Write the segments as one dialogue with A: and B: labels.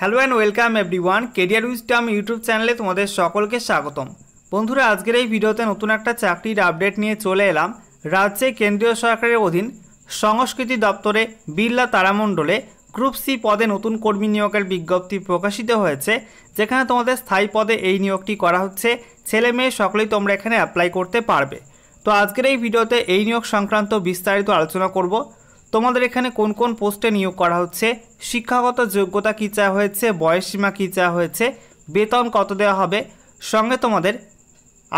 A: hello and welcome one career wisdom YouTube চ্যানেলে তোমাদের সকলকে স্বাগতম বন্ধুরা আজকের এই ভিডিওতে নতুন একটা চাকরির আপডেট নিয়ে চলে এলাম রাজ্যে কেন্দ্রীয় সরকারের অধীন সংস্কৃতি দপ্তরে বিড়লা তারামণ্ডলে গ্রুপ সি পদে নতুন কর্মী নিয়োগের বিজ্ঞপ্তি প্রকাশিত হয়েছে যেখানে তোমাদের স্থায়ী পদে এই নিয়োগটি করা হচ্ছে ছেলে মেয়ে সকলেই তোমরা এখানে অ্যাপ্লাই করতে পারবে তো আজকের এই ভিডিওতে এই নিয়োগ সংক্রান্ত বিস্তারিত আলোচনা করব তোমাদের এখানে কোন কোন পোস্টে নিয়োগ করা হচ্ছে শিক্ষাগত যোগ্যতা কী চাওয়া হয়েছে বয়সসীমা কী চাওয়া হয়েছে বেতন কত দেওয়া হবে সঙ্গে তোমাদের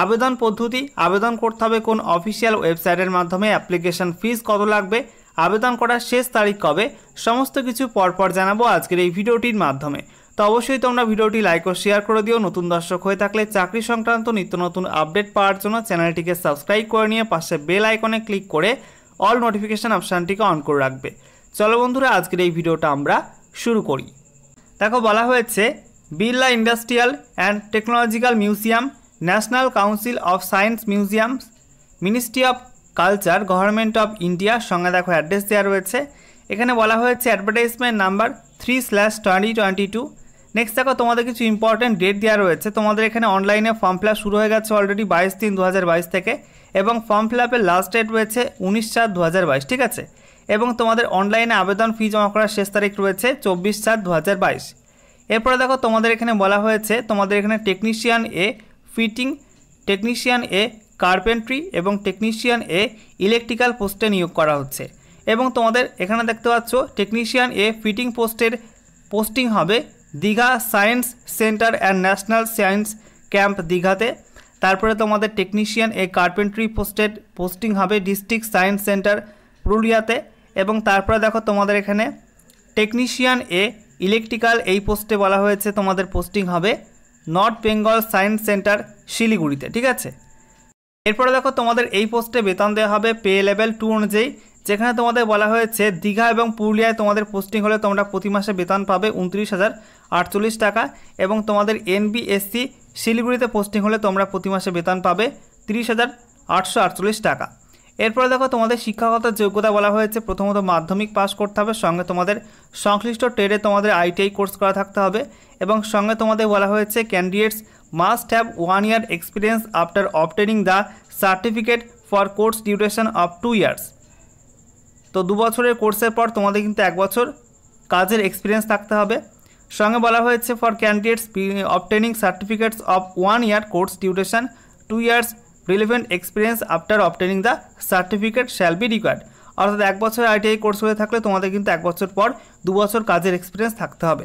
A: আবেদন পদ্ধতি আবেদন করতে হবে কোন অফিসিয়াল ওয়েবসাইটের মাধ্যমে অ্যাপ্লিকেশন ফিস কত লাগবে আবেদন করার শেষ তারিখ কবে সমস্ত কিছু পরপর জানাবো আজকের এই ভিডিওটির মাধ্যমে তো অবশ্যই তোমরা ভিডিওটি লাইক ও শেয়ার করে দিও নতুন দর্শক হয়ে থাকলে চাকরি সংক্রান্ত নিত্য নতুন আপডেট পাওয়ার জন্য চ্যানেলটিকে সাবস্ক্রাইব করে নিয়ে পাশে বেল আইকনে ক্লিক করে অল নোটিফিকেশান অপশানটিকে অন করে রাখবে চলো বন্ধুরা আজকের এই ভিডিওটা আমরা শুরু করি দেখো বলা হয়েছে Birla industrial and technological museum national council of science museums ministry of culture government of ইন্ডিয়ার সঙ্গে দেখো অ্যাড্রেস দেওয়া রয়েছে এখানে বলা হয়েছে advertisement number three slash twenty twenty two next দেখো তোমাদের কিছু ইম্পর্টেন্ট ডেট দেওয়া রয়েছে তোমাদের এখানে অনলাইনে ফর্ম ফিল শুরু হয়ে গেছে অলরেডি বাইশ তিন দু থেকে এবং ফর্ম ফিল আপের লাস্ট ডেট রয়েছে উনিশ সাত দু ঠিক আছে এবং তোমাদের অনলাইনে আবেদন ফি জমা করার শেষ তারিখ রয়েছে চব্বিশ সাত দু এরপরে দেখো তোমাদের এখানে বলা হয়েছে তোমাদের এখানে technician A fitting technician A carpentry এবং টেকনিশিয়ান এ ইলেকট্রিক্যাল পোস্টে নিয়োগ করা হচ্ছে এবং তোমাদের এখানে দেখতে পাচ্ছ টেকনিশিয়ান এ ফিটিং পোস্টের পোস্টিং হবে Digha science centre and national science camp দীঘাতে তারপরে তোমাদের technician A carpentry posted posting হবে ডিস্ট্রিক্ট সায়েন্স সেন্টার পুরুলিয়াতে এবং তারপরে দেখো তোমাদের এখানে টেকনিশিয়ান এ ইলেকট্রিক্যাল এই পোস্টে বলা হয়েছে তোমাদের পোস্টিং হবে নর্থ বেঙ্গল সায়েন্স সেন্টার শিলিগুড়িতে ঠিক আছে এরপরে দেখো তোমাদের এই পোস্টে বেতন দেওয়া হবে পে লেভেল টু অনুযায়ী যেখানে তোমাদের বলা হয়েছে দীঘা এবং পুরুলিয়ায় তোমাদের পোস্টিং হলে তোমরা প্রতি মাসে বেতন পাবে উনত্রিশ হাজার আটচল্লিশ টাকা এবং তোমাদের এনবিএসসি শিলিগুড়িতে পোস্টিং হলে তোমরা প্রতি মাসে বেতন পাবে তিরিশ হাজার আটশো আটচল্লিশ টাকা এরপরে দেখো তোমাদের শিক্ষাগত যোগ্যতা বলা হয়েছে প্রথমত মাধ্যমিক পাস করতে হবে সঙ্গে তোমাদের সংশ্লিষ্ট ট্রেডে তোমাদের আইটিআই কোর্স করা থাকতে হবে এবং সঙ্গে তোমাদের বলা হয়েছে candidates must have one year experience after obtaining the certificate for course duration of two years তো দু বছরের কোর্সের পর তোমাদের কিন্তু এক বছর কাজের এক্সপিরিয়েন্স থাকতে হবে সঙ্গে বলা হয়েছে for candidates obtaining certificates of one year course duration two years relevant experience after obtaining the certificate shall be required অর্থাৎ এক বছর আইটিআই কোর্স হয়ে থাকলে তোমাদের কিন্তু এক বছর পর দু বছর কাজের এক্সপিরিয়েন্স থাকতে হবে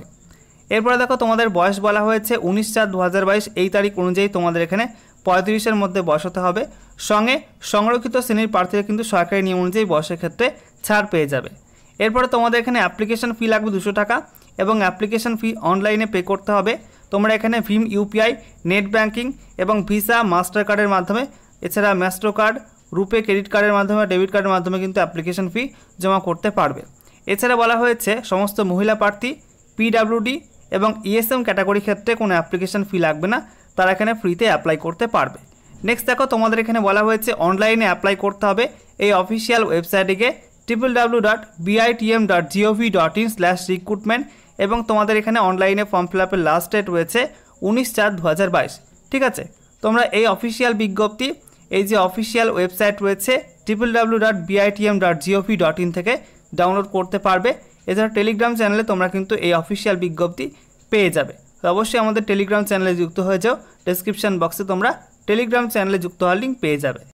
A: এরপরে দেখো তোমাদের বয়স বলা হয়েছে উনিশ চার দু এই তারিখ অনুযায়ী তোমাদের এখানে পঁয়ত্রিশের মধ্যে বয়স হতে হবে সঙ্গে সংরক্ষিত শ্রেণীর প্রার্থীরা কিন্তু সরকারি নিয়ম অনুযায়ী বয়সের ক্ষেত্রে ছাড় পেয়ে যাবে এরপরে তোমাদের এখানে অ্যাপ্লিকেশন ফি লাগবে দুশো টাকা এবং অ্যাপ্লিকেশন ফি অনলাইনে পে করতে হবে তোমরা এখানে ভিম ইউপিআই নেট ব্যাঙ্কিং এবং ভিসা মাস্টার কার্ডের মাধ্যমে এছাড়া ম্যাস্ট্রো কার্ড রুপে ক্রেডিট কার্ডের মাধ্যমে ডেবিট কার্ডের মাধ্যমে কিন্তু অ্যাপ্লিকেশন ফি জমা করতে পারবে এছাড়া বলা হয়েছে সমস্ত মহিলা প্রার্থী পিডাব্লিউডি এবং ইএসএম e ক্যাটাগরি ক্ষেত্রে কোনো অ্যাপ্লিকেশন ফি লাগবে না তারা এখানে ফ্রিতে অ্যাপ্লাই করতে পারবে নেক্সট দেখো তোমাদের এখানে বলা হয়েছে অনলাইনে অ্যাপ্লাই করতে হবে এই অফিসিয়াল ওয়েবসাইটে গিয়ে triple W dot BITM dot GOV dot in slash recruitment এবং তোমাদের এখানে অনলাইনে ফর্ম ফিল আপের লাস্ট ডেট রয়েছে উনিশ চার দু ঠিক আছে তোমরা এই অফিসিয়াল বিজ্ঞপ্তি এই যে অফিসিয়াল ওয়েবসাইট রয়েছে triple W dot BITM dot GOV dot in থেকে ডাউনলোড করতে পারবে এছাড়া টেলিগ্রাম চ্যানেলে তোমরা কিন্তু এই অফিসিয়াল বিজ্ঞপ্তি পেয়ে যাবে তো অবশ্যই আমাদের টেলিগ্রাম চ্যানেলে যুক্ত হয়ে যাও ডেসক্রিপশান বক্সে তোমরা টেলিগ্রাম চ্যানেলে যুক্ত হওয়ার লিঙ্ক পেয়ে যাবে